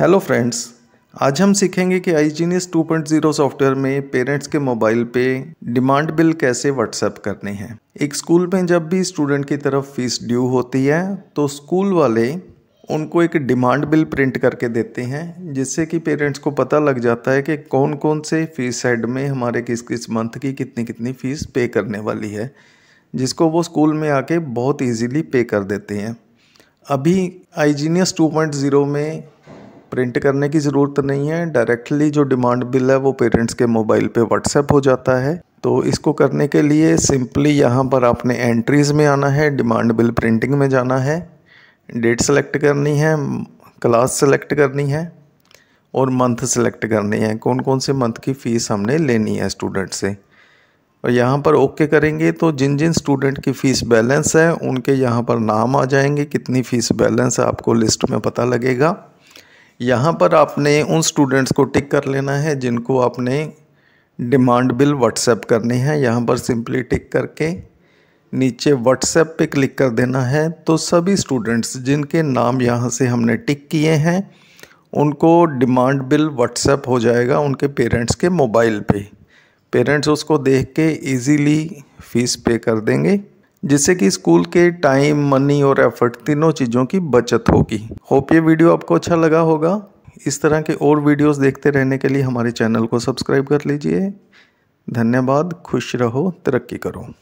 hello friends आज हम सीखेंगे कि आई जीनियस टू सॉफ्टवेयर में पेरेंट्स के मोबाइल पे डिमांड बिल कैसे व्हाट्सएप करने हैं एक स्कूल में जब भी स्टूडेंट की तरफ फीस ड्यू होती है तो स्कूल वाले उनको एक डिमांड बिल प्रिंट करके देते हैं जिससे कि पेरेंट्स को पता लग जाता है कि कौन कौन से फीस हेड में हमारे किस किस मंथ की कितनी कितनी फ़ीस पे करने वाली है जिसको वो स्कूल में आके बहुत इजीली पे कर देते हैं अभी आईजीनियस 2.0 में प्रिंट करने की ज़रूरत नहीं है डायरेक्टली जो डिमांड बिल है वो पेरेंट्स के मोबाइल पे व्हाट्सएप हो जाता है तो इसको करने के लिए सिंपली यहाँ पर आपने एंट्रीज़ में आना है डिमांड बिल प्रिंटिंग में जाना है डेट सेलेक्ट करनी है क्लास सेलेक्ट करनी है और मंथ सेलेक्ट करनी है कौन कौन से मंथ की फ़ीस हमने लेनी है स्टूडेंट से और यहाँ पर ओके करेंगे तो जिन जिन स्टूडेंट की फ़ीस बैलेंस है उनके यहाँ पर नाम आ जाएंगे कितनी फ़ीस बैलेंस है आपको लिस्ट में पता लगेगा यहाँ पर आपने उन स्टूडेंट्स को टिक कर लेना है जिनको आपने डिमांड बिल व्हाट्सएप करनी है यहाँ पर सिंपली टिक करके नीचे व्हाट्सएप पे क्लिक कर देना है तो सभी स्टूडेंट्स जिनके नाम यहाँ से हमने टिक किए हैं उनको डिमांड बिल व्हाट्सएप हो जाएगा उनके पेरेंट्स के मोबाइल पे पेरेंट्स उसको देख के ईजीली फ़ीस पे कर देंगे जिससे कि स्कूल के टाइम मनी और एफर्ट तीनों चीज़ों की बचत होगी होप ये वीडियो आपको अच्छा लगा होगा इस तरह के और वीडियोस देखते रहने के लिए हमारे चैनल को सब्सक्राइब कर लीजिए धन्यवाद खुश रहो तरक्की करो